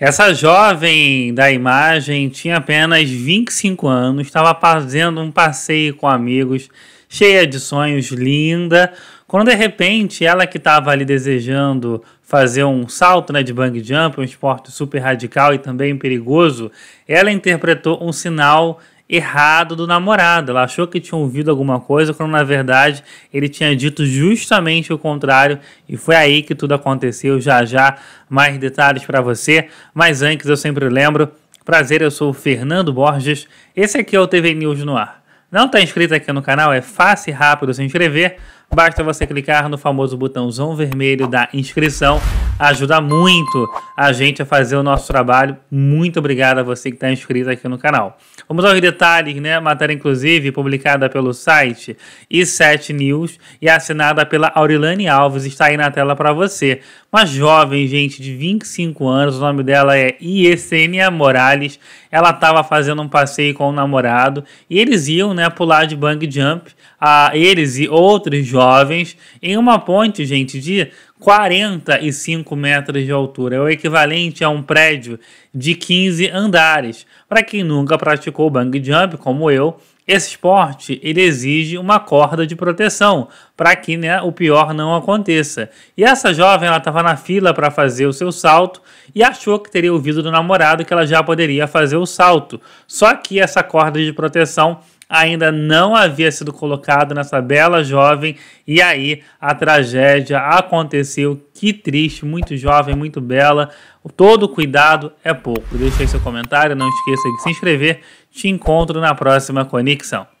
Essa jovem da imagem tinha apenas 25 anos, estava fazendo um passeio com amigos, cheia de sonhos, linda, quando de repente ela que estava ali desejando fazer um salto né, de bang jump, um esporte super radical e também perigoso, ela interpretou um sinal errado do namorado. Ela achou que tinha ouvido alguma coisa, quando na verdade ele tinha dito justamente o contrário. E foi aí que tudo aconteceu. Já já mais detalhes para você. Mas antes eu sempre lembro. Prazer, eu sou o Fernando Borges. Esse aqui é o TV News no ar. Não está inscrito aqui no canal? É fácil e rápido se inscrever Basta você clicar no famoso botãozão vermelho da inscrição, ajuda muito a gente a fazer o nosso trabalho. Muito obrigado a você que está inscrito aqui no canal. Vamos aos detalhes, né? Matéria, inclusive, publicada pelo site i7 News e assinada pela Aurilane Alves, está aí na tela para você uma jovem, gente, de 25 anos. O nome dela é Iesenia Morales. Ela estava fazendo um passeio com o namorado e eles iam, né, pular de bang jump, a eles e outros jovens, em uma ponte, gente, de 45 metros de altura. É o equivalente a um prédio de 15 andares. Para quem nunca praticou bang jump, como eu, esse esporte ele exige uma corda de proteção para que né, o pior não aconteça. E essa jovem ela estava na fila para fazer o seu salto e achou que teria ouvido do namorado que ela já poderia fazer o salto. Só que essa corda de proteção ainda não havia sido colocado nessa bela jovem. E aí a tragédia aconteceu. Que triste, muito jovem, muito bela. Todo cuidado é pouco. Deixe aí seu comentário, não esqueça de se inscrever. Te encontro na próxima conexão.